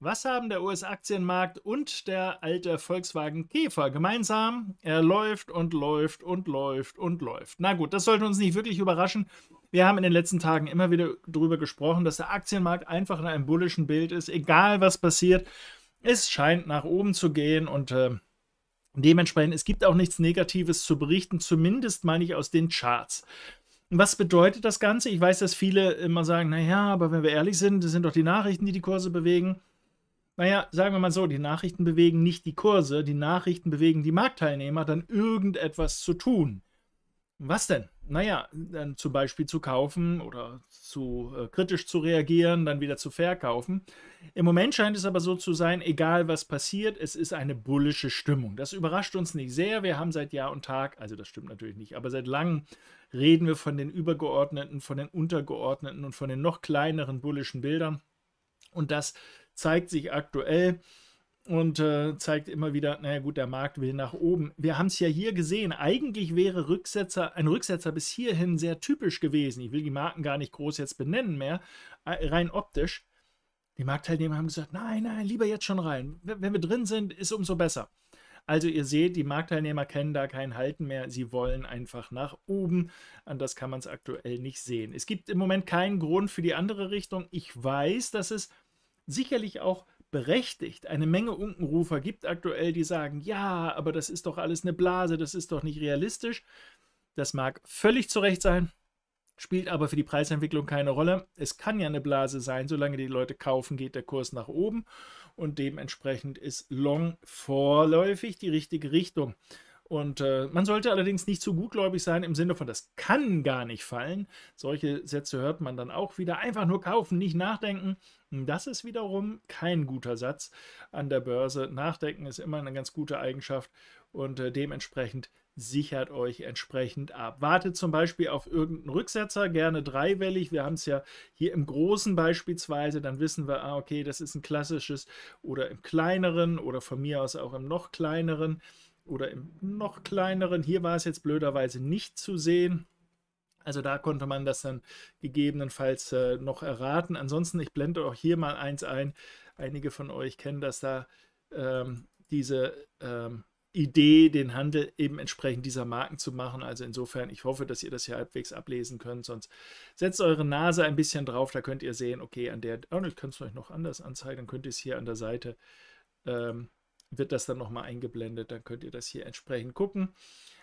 Was haben der US-Aktienmarkt und der alte Volkswagen Käfer gemeinsam? Er läuft und läuft und läuft und läuft. Na gut, das sollte uns nicht wirklich überraschen. Wir haben in den letzten Tagen immer wieder darüber gesprochen, dass der Aktienmarkt einfach in einem bullischen Bild ist, egal was passiert. Es scheint nach oben zu gehen und äh, dementsprechend, es gibt auch nichts Negatives zu berichten, zumindest meine ich aus den Charts. Was bedeutet das Ganze? Ich weiß, dass viele immer sagen, naja, aber wenn wir ehrlich sind, das sind doch die Nachrichten, die die Kurse bewegen naja, sagen wir mal so, die Nachrichten bewegen nicht die Kurse, die Nachrichten bewegen die Marktteilnehmer, dann irgendetwas zu tun. Was denn? Naja, dann zum Beispiel zu kaufen oder zu äh, kritisch zu reagieren, dann wieder zu verkaufen. Im Moment scheint es aber so zu sein, egal was passiert, es ist eine bullische Stimmung. Das überrascht uns nicht sehr. Wir haben seit Jahr und Tag, also das stimmt natürlich nicht, aber seit langem reden wir von den übergeordneten, von den untergeordneten und von den noch kleineren bullischen Bildern. Und das zeigt sich aktuell und äh, zeigt immer wieder, naja gut, der Markt will nach oben. Wir haben es ja hier gesehen. Eigentlich wäre Rücksetzer, ein Rücksetzer bis hierhin sehr typisch gewesen. Ich will die Marken gar nicht groß jetzt benennen mehr, äh, rein optisch. Die Marktteilnehmer haben gesagt, nein, nein, lieber jetzt schon rein. Wenn wir drin sind, ist umso besser. Also ihr seht, die Marktteilnehmer kennen da kein Halten mehr. Sie wollen einfach nach oben. Anders kann man es aktuell nicht sehen. Es gibt im Moment keinen Grund für die andere Richtung. Ich weiß, dass es sicherlich auch berechtigt. Eine Menge Unkenrufer gibt aktuell, die sagen, ja, aber das ist doch alles eine Blase, das ist doch nicht realistisch. Das mag völlig zu Recht sein, spielt aber für die Preisentwicklung keine Rolle. Es kann ja eine Blase sein, solange die Leute kaufen, geht der Kurs nach oben und dementsprechend ist Long vorläufig die richtige Richtung. Und äh, man sollte allerdings nicht zu gutgläubig sein im Sinne von, das kann gar nicht fallen. Solche Sätze hört man dann auch wieder. Einfach nur kaufen, nicht nachdenken. Hm, das ist wiederum kein guter Satz an der Börse. Nachdenken ist immer eine ganz gute Eigenschaft und äh, dementsprechend sichert euch entsprechend ab. Wartet zum Beispiel auf irgendeinen Rücksetzer, gerne dreiwellig. Wir haben es ja hier im Großen beispielsweise, dann wissen wir, ah, okay, das ist ein klassisches oder im kleineren oder von mir aus auch im noch kleineren oder im noch kleineren. Hier war es jetzt blöderweise nicht zu sehen. Also da konnte man das dann gegebenenfalls äh, noch erraten. Ansonsten, ich blende auch hier mal eins ein. Einige von euch kennen das da, ähm, diese ähm, Idee, den Handel eben entsprechend dieser Marken zu machen. Also insofern, ich hoffe, dass ihr das hier halbwegs ablesen könnt. Sonst setzt eure Nase ein bisschen drauf, da könnt ihr sehen, okay, an der, oh, ich kann es euch noch anders anzeigen, dann könnt ihr es hier an der Seite ähm, wird das dann nochmal eingeblendet. Dann könnt ihr das hier entsprechend gucken.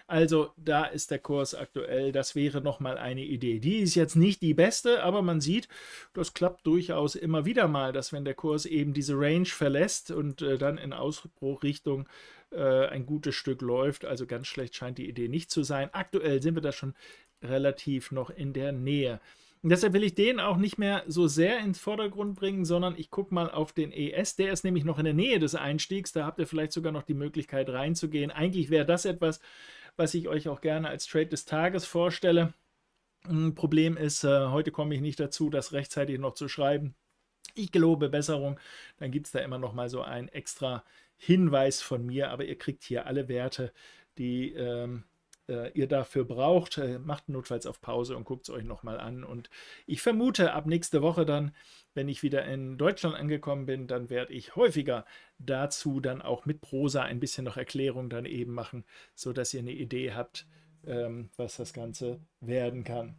Also da ist der Kurs aktuell. Das wäre nochmal eine Idee. Die ist jetzt nicht die beste, aber man sieht, das klappt durchaus immer wieder mal, dass wenn der Kurs eben diese Range verlässt und äh, dann in Ausbruchrichtung äh, ein gutes Stück läuft. Also ganz schlecht scheint die Idee nicht zu sein. Aktuell sind wir da schon relativ noch in der Nähe. Und deshalb will ich den auch nicht mehr so sehr ins Vordergrund bringen, sondern ich gucke mal auf den ES. Der ist nämlich noch in der Nähe des Einstiegs. Da habt ihr vielleicht sogar noch die Möglichkeit reinzugehen. Eigentlich wäre das etwas, was ich euch auch gerne als Trade des Tages vorstelle. Ein hm, Problem ist, äh, heute komme ich nicht dazu, das rechtzeitig noch zu schreiben. Ich gelobe Besserung. Dann gibt es da immer noch mal so einen extra Hinweis von mir. Aber ihr kriegt hier alle Werte, die ähm, äh, ihr dafür braucht. Äh, macht notfalls auf Pause und guckt es euch nochmal an. Und ich vermute, ab nächste Woche dann, wenn ich wieder in Deutschland angekommen bin, dann werde ich häufiger dazu dann auch mit Prosa ein bisschen noch Erklärung dann eben machen, sodass ihr eine Idee habt, ähm, was das Ganze werden kann.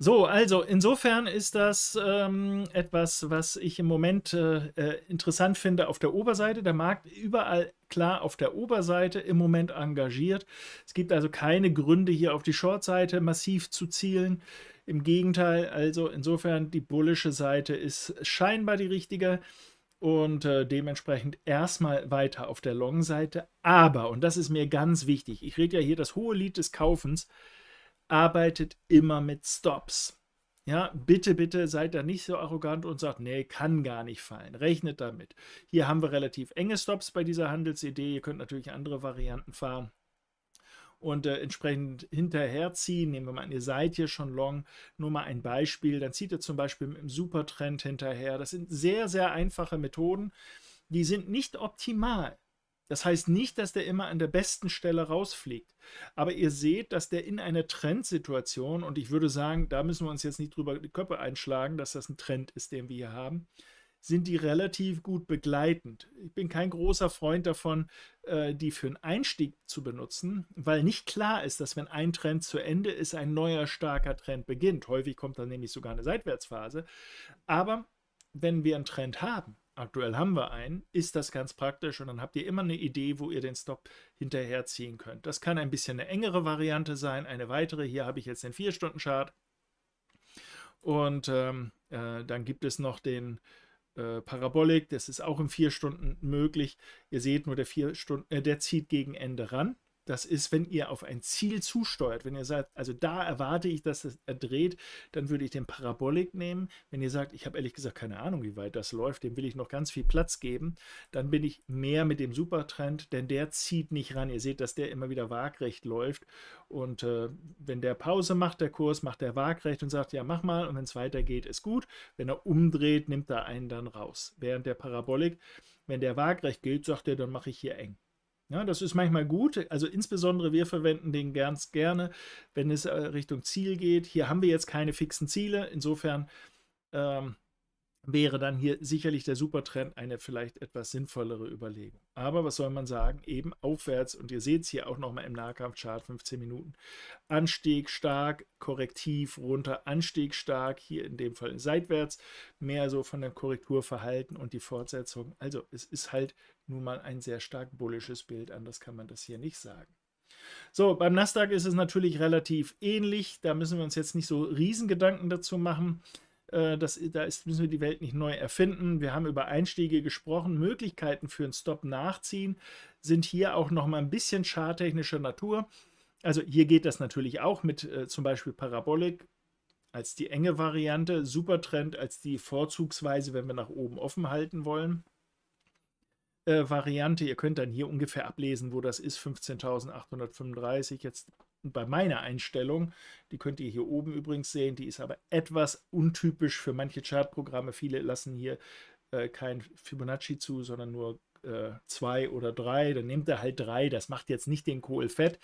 So, also insofern ist das ähm, etwas, was ich im Moment äh, äh, interessant finde auf der Oberseite. Der Markt überall klar auf der Oberseite im Moment engagiert. Es gibt also keine Gründe, hier auf die Shortseite massiv zu zielen. Im Gegenteil, also insofern die bullische Seite ist scheinbar die richtige und äh, dementsprechend erstmal weiter auf der Long-Seite. Aber, und das ist mir ganz wichtig, ich rede ja hier das hohe Lied des Kaufens, arbeitet immer mit Stops. Ja, bitte, bitte seid da nicht so arrogant und sagt, nee, kann gar nicht fallen. Rechnet damit. Hier haben wir relativ enge Stops bei dieser Handelsidee. Ihr könnt natürlich andere Varianten fahren und äh, entsprechend hinterherziehen. Nehmen wir mal an, ihr seid hier schon long. Nur mal ein Beispiel. Dann zieht ihr zum Beispiel mit dem Supertrend hinterher. Das sind sehr, sehr einfache Methoden. Die sind nicht optimal. Das heißt nicht, dass der immer an der besten Stelle rausfliegt. Aber ihr seht, dass der in einer Trendsituation, und ich würde sagen, da müssen wir uns jetzt nicht drüber die Köpfe einschlagen, dass das ein Trend ist, den wir hier haben, sind die relativ gut begleitend. Ich bin kein großer Freund davon, äh, die für einen Einstieg zu benutzen, weil nicht klar ist, dass wenn ein Trend zu Ende ist, ein neuer starker Trend beginnt. Häufig kommt dann nämlich sogar eine Seitwärtsphase. Aber wenn wir einen Trend haben, aktuell haben wir einen, ist das ganz praktisch und dann habt ihr immer eine Idee, wo ihr den Stop hinterherziehen könnt. Das kann ein bisschen eine engere Variante sein, eine weitere. Hier habe ich jetzt den 4-Stunden-Chart und ähm, äh, dann gibt es noch den äh, Parabolik, das ist auch in 4 Stunden möglich. Ihr seht nur, der, vier Stunden, äh, der zieht gegen Ende ran das ist, wenn ihr auf ein Ziel zusteuert, wenn ihr sagt, also da erwarte ich, dass es dreht, dann würde ich den Parabolik nehmen. Wenn ihr sagt, ich habe ehrlich gesagt keine Ahnung, wie weit das läuft, dem will ich noch ganz viel Platz geben, dann bin ich mehr mit dem Supertrend, denn der zieht nicht ran. Ihr seht, dass der immer wieder waagrecht läuft. Und äh, wenn der Pause macht, der Kurs, macht der waagrecht und sagt, ja, mach mal. Und wenn es weitergeht, ist gut. Wenn er umdreht, nimmt er einen dann raus. Während der Parabolik, wenn der waagrecht gilt, sagt er, dann mache ich hier eng. Ja, das ist manchmal gut. Also insbesondere wir verwenden den ganz gerne, wenn es äh, Richtung Ziel geht. Hier haben wir jetzt keine fixen Ziele. Insofern ähm, wäre dann hier sicherlich der Supertrend eine vielleicht etwas sinnvollere Überlegung. Aber was soll man sagen? Eben aufwärts und ihr seht es hier auch nochmal im Nahkampfchart 15 Minuten. Anstieg stark, korrektiv runter, Anstieg stark, hier in dem Fall seitwärts, mehr so von der Korrekturverhalten und die Fortsetzung. Also es ist halt nun mal ein sehr stark bullisches Bild, anders kann man das hier nicht sagen. So, beim Nasdaq ist es natürlich relativ ähnlich. Da müssen wir uns jetzt nicht so Riesengedanken dazu machen. Äh, das, da ist, müssen wir die Welt nicht neu erfinden. Wir haben über Einstiege gesprochen, Möglichkeiten für einen Stop nachziehen sind hier auch noch mal ein bisschen schartechnischer Natur. Also hier geht das natürlich auch mit äh, zum Beispiel Parabolik als die enge Variante, Supertrend als die Vorzugsweise, wenn wir nach oben offen halten wollen. Äh, Variante, ihr könnt dann hier ungefähr ablesen, wo das ist, 15.835 jetzt bei meiner Einstellung, die könnt ihr hier oben übrigens sehen, die ist aber etwas untypisch für manche Chartprogramme. Viele lassen hier äh, kein Fibonacci zu, sondern nur 2 äh, oder drei. Dann nehmt ihr halt drei. das macht jetzt nicht den Kohl fett.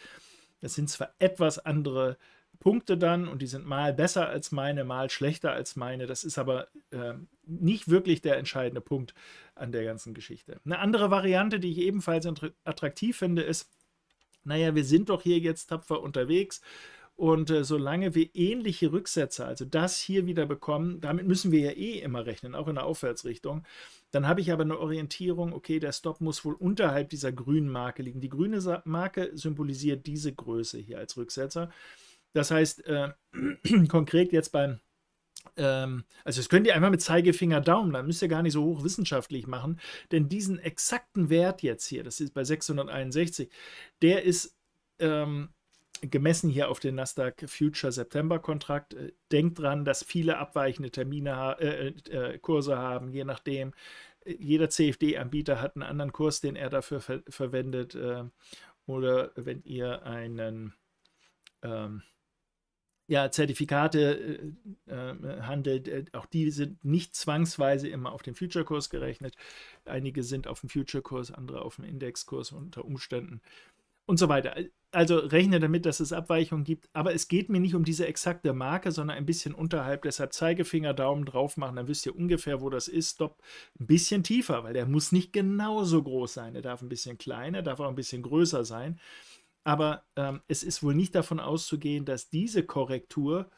Das sind zwar etwas andere Punkte dann und die sind mal besser als meine, mal schlechter als meine. Das ist aber äh, nicht wirklich der entscheidende Punkt an der ganzen Geschichte. Eine andere Variante, die ich ebenfalls attraktiv finde, ist, naja, wir sind doch hier jetzt tapfer unterwegs. Und äh, solange wir ähnliche Rücksätze, also das hier wieder bekommen, damit müssen wir ja eh immer rechnen, auch in der Aufwärtsrichtung, dann habe ich aber eine Orientierung, okay, der Stop muss wohl unterhalb dieser grünen Marke liegen. Die grüne Marke symbolisiert diese Größe hier als Rücksetzer. Das heißt, äh, konkret jetzt beim ähm, also das könnt ihr einfach mit Zeigefinger Daumen, dann müsst ihr gar nicht so hochwissenschaftlich machen, denn diesen exakten Wert jetzt hier, das ist bei 661, der ist ähm, gemessen hier auf den Nasdaq Future September Kontrakt. Äh, denkt dran, dass viele abweichende Termine, äh, äh, äh, Kurse haben, je nachdem. Äh, jeder CFD-Anbieter hat einen anderen Kurs, den er dafür ver verwendet. Äh, oder wenn ihr einen ähm, ja, Zertifikate äh, äh handelt. Auch die sind nicht zwangsweise immer auf den Future-Kurs gerechnet. Einige sind auf dem Future-Kurs, andere auf dem Index-Kurs unter Umständen und so weiter. Also rechne damit, dass es Abweichungen gibt. Aber es geht mir nicht um diese exakte Marke, sondern ein bisschen unterhalb. Deshalb Zeigefinger, Daumen drauf machen, dann wisst ihr ungefähr, wo das ist. Stop. Ein bisschen tiefer, weil der muss nicht genauso groß sein. Er darf ein bisschen kleiner, darf auch ein bisschen größer sein. Aber ähm, es ist wohl nicht davon auszugehen, dass diese Korrektur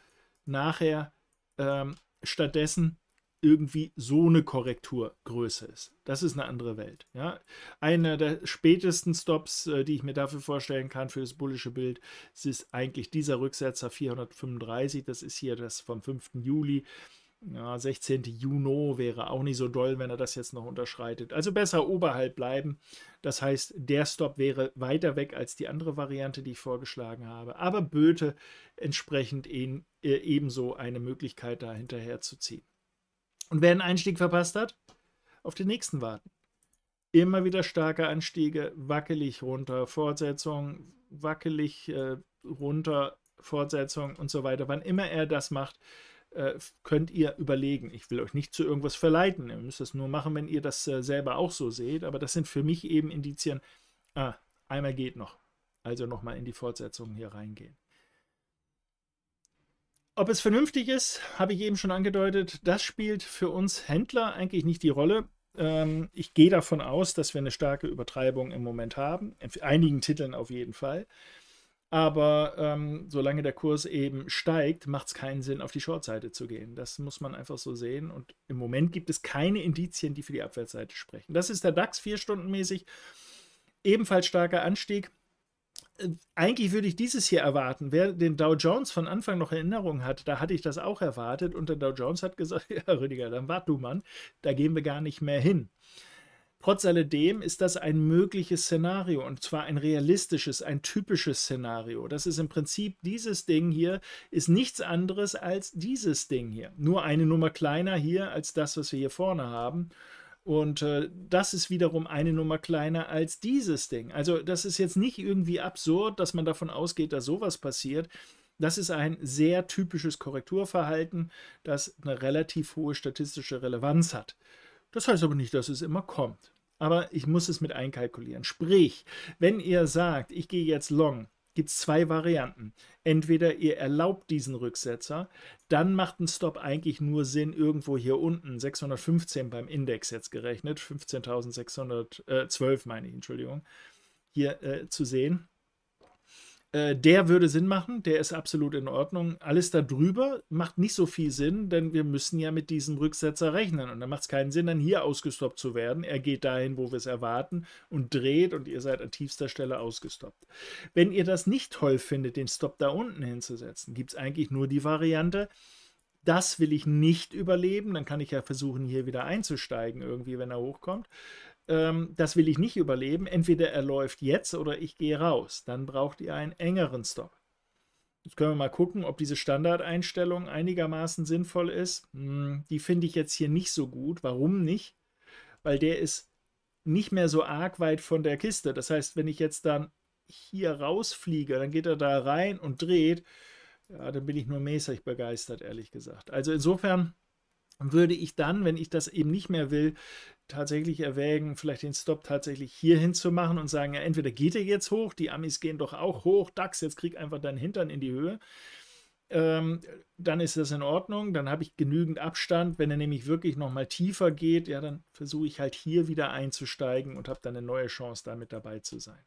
nachher ähm, stattdessen irgendwie so eine Korrekturgröße ist. Das ist eine andere Welt. Ja? Einer der spätesten Stops, äh, die ich mir dafür vorstellen kann für das bullische Bild, ist eigentlich dieser Rücksetzer 435. Das ist hier das vom 5. Juli. Ja, 16. Juni wäre auch nicht so doll, wenn er das jetzt noch unterschreitet. Also besser oberhalb bleiben. Das heißt, der Stop wäre weiter weg als die andere Variante, die ich vorgeschlagen habe. Aber Böte entsprechend in, äh, ebenso eine Möglichkeit, da hinterher zu ziehen. Und wer einen Einstieg verpasst hat, auf den nächsten warten. Immer wieder starke Anstiege, wackelig runter, Fortsetzung, wackelig äh, runter, Fortsetzung und so weiter. Wann immer er das macht, äh, könnt ihr überlegen. Ich will euch nicht zu irgendwas verleiten. Ihr müsst das nur machen, wenn ihr das äh, selber auch so seht. Aber das sind für mich eben Indizien. Ah, einmal geht noch. Also nochmal in die Fortsetzung hier reingehen. Ob es vernünftig ist, habe ich eben schon angedeutet, das spielt für uns Händler eigentlich nicht die Rolle. Ähm, ich gehe davon aus, dass wir eine starke Übertreibung im Moment haben, in einigen Titeln auf jeden Fall. Aber ähm, solange der Kurs eben steigt, macht es keinen Sinn, auf die Short-Seite zu gehen. Das muss man einfach so sehen. Und im Moment gibt es keine Indizien, die für die Abwärtsseite sprechen. Das ist der DAX vier Stunden mäßig. Ebenfalls starker Anstieg. Äh, eigentlich würde ich dieses hier erwarten. Wer den Dow Jones von Anfang noch Erinnerung hat, da hatte ich das auch erwartet. Und der Dow Jones hat gesagt: Ja, Rüdiger, dann wart du, Mann, da gehen wir gar nicht mehr hin. Trotz alledem ist das ein mögliches Szenario und zwar ein realistisches, ein typisches Szenario. Das ist im Prinzip dieses Ding hier, ist nichts anderes als dieses Ding hier. Nur eine Nummer kleiner hier als das, was wir hier vorne haben. Und äh, das ist wiederum eine Nummer kleiner als dieses Ding. Also das ist jetzt nicht irgendwie absurd, dass man davon ausgeht, dass sowas passiert. Das ist ein sehr typisches Korrekturverhalten, das eine relativ hohe statistische Relevanz hat. Das heißt aber nicht, dass es immer kommt aber ich muss es mit einkalkulieren. Sprich, wenn ihr sagt, ich gehe jetzt long, gibt es zwei Varianten. Entweder ihr erlaubt diesen Rücksetzer, dann macht ein Stop eigentlich nur Sinn irgendwo hier unten, 615 beim Index jetzt gerechnet, 15.612 äh, meine ich, Entschuldigung, hier äh, zu sehen. Äh, der würde Sinn machen, der ist absolut in Ordnung. Alles darüber macht nicht so viel Sinn, denn wir müssen ja mit diesem Rücksetzer rechnen. Und dann macht es keinen Sinn, dann hier ausgestoppt zu werden. Er geht dahin, wo wir es erwarten und dreht und ihr seid an tiefster Stelle ausgestoppt. Wenn ihr das nicht toll findet, den Stop da unten hinzusetzen, gibt es eigentlich nur die Variante, das will ich nicht überleben, dann kann ich ja versuchen, hier wieder einzusteigen, irgendwie, wenn er hochkommt ähm, das will ich nicht überleben, entweder er läuft jetzt oder ich gehe raus. Dann braucht ihr einen engeren Stop. Jetzt können wir mal gucken, ob diese Standardeinstellung einigermaßen sinnvoll ist. Hm, die finde ich jetzt hier nicht so gut. Warum nicht? Weil der ist nicht mehr so arg weit von der Kiste. Das heißt, wenn ich jetzt dann hier rausfliege, dann geht er da rein und dreht. Ja, dann bin ich nur mäßig begeistert, ehrlich gesagt. Also insofern würde ich dann, wenn ich das eben nicht mehr will, tatsächlich erwägen, vielleicht den Stop tatsächlich hierhin zu machen und sagen, ja, entweder geht er jetzt hoch, die Amis gehen doch auch hoch, DAX, jetzt krieg einfach deinen Hintern in die Höhe. Ähm, dann ist das in Ordnung, dann habe ich genügend Abstand. Wenn er nämlich wirklich nochmal tiefer geht, ja, dann versuche ich halt hier wieder einzusteigen und habe dann eine neue Chance, damit dabei zu sein.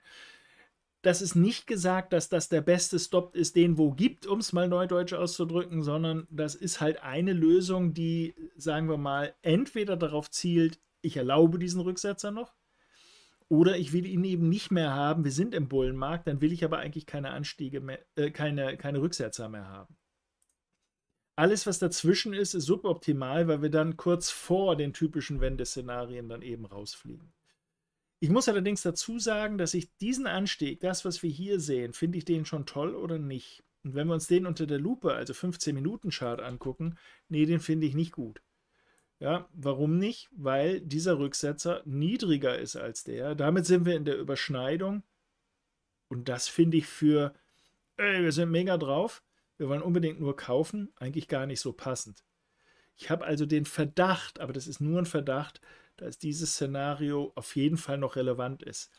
Das ist nicht gesagt, dass das der beste Stop ist, den wo gibt, um es mal neudeutsch auszudrücken, sondern das ist halt eine Lösung, die, sagen wir mal, entweder darauf zielt, ich erlaube diesen Rücksetzer noch. Oder ich will ihn eben nicht mehr haben, wir sind im Bullenmarkt, dann will ich aber eigentlich keine Anstiege mehr, äh, keine, keine Rücksetzer mehr haben. Alles, was dazwischen ist, ist suboptimal, weil wir dann kurz vor den typischen Wendeszenarien dann eben rausfliegen. Ich muss allerdings dazu sagen, dass ich diesen Anstieg, das, was wir hier sehen, finde ich den schon toll oder nicht? Und wenn wir uns den unter der Lupe, also 15-Minuten-Chart angucken, nee, den finde ich nicht gut. Ja, warum nicht? Weil dieser Rücksetzer niedriger ist als der. Damit sind wir in der Überschneidung. Und das finde ich für, ey, wir sind mega drauf, wir wollen unbedingt nur kaufen, eigentlich gar nicht so passend. Ich habe also den Verdacht, aber das ist nur ein Verdacht, dass dieses Szenario auf jeden Fall noch relevant ist.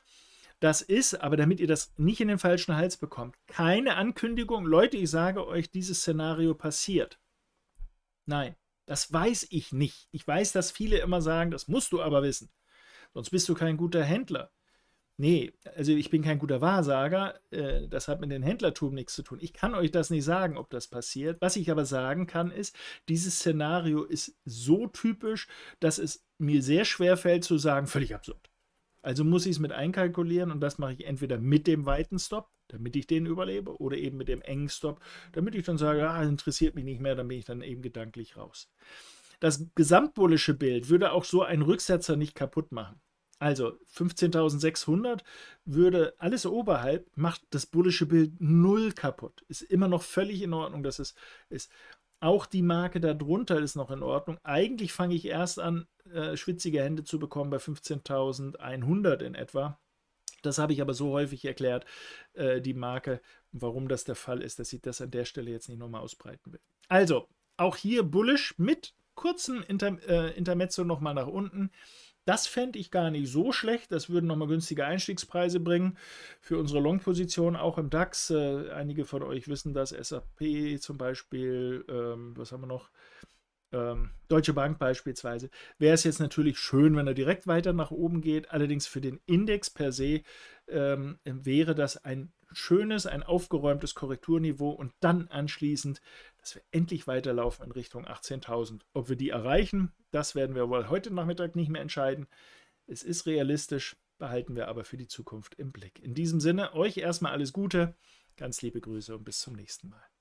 Das ist, aber damit ihr das nicht in den falschen Hals bekommt, keine Ankündigung. Leute, ich sage euch, dieses Szenario passiert. Nein, das weiß ich nicht. Ich weiß, dass viele immer sagen, das musst du aber wissen. Sonst bist du kein guter Händler. Nee, also ich bin kein guter Wahrsager. Äh, das hat mit dem Händlertum nichts zu tun. Ich kann euch das nicht sagen, ob das passiert. Was ich aber sagen kann, ist, dieses Szenario ist so typisch, dass es mir sehr schwer fällt zu sagen, völlig absurd. Also muss ich es mit einkalkulieren und das mache ich entweder mit dem weiten Stop damit ich den überlebe oder eben mit dem engen damit ich dann sage, ah, interessiert mich nicht mehr, dann bin ich dann eben gedanklich raus. Das gesamtbullische Bild würde auch so ein Rücksetzer nicht kaputt machen. Also 15.600 würde alles oberhalb, macht das bullische Bild null kaputt. Ist immer noch völlig in Ordnung, dass es ist. Auch die Marke darunter ist noch in Ordnung. Eigentlich fange ich erst an, äh, schwitzige Hände zu bekommen bei 15.100 in etwa. Das habe ich aber so häufig erklärt, äh, die Marke, warum das der Fall ist, dass sie das an der Stelle jetzt nicht nochmal ausbreiten will. Also, auch hier bullish mit kurzem Inter äh, Intermezzo nochmal nach unten. Das fände ich gar nicht so schlecht. Das würde nochmal günstige Einstiegspreise bringen für unsere Long-Position, auch im DAX. Äh, einige von euch wissen das, SAP zum Beispiel, ähm, was haben wir noch? ähm, Deutsche Bank beispielsweise, wäre es jetzt natürlich schön, wenn er direkt weiter nach oben geht. Allerdings für den Index per se ähm, wäre das ein schönes, ein aufgeräumtes Korrekturniveau und dann anschließend, dass wir endlich weiterlaufen in Richtung 18.000. Ob wir die erreichen, das werden wir wohl heute Nachmittag nicht mehr entscheiden. Es ist realistisch, behalten wir aber für die Zukunft im Blick. In diesem Sinne, euch erstmal alles Gute, ganz liebe Grüße und bis zum nächsten Mal.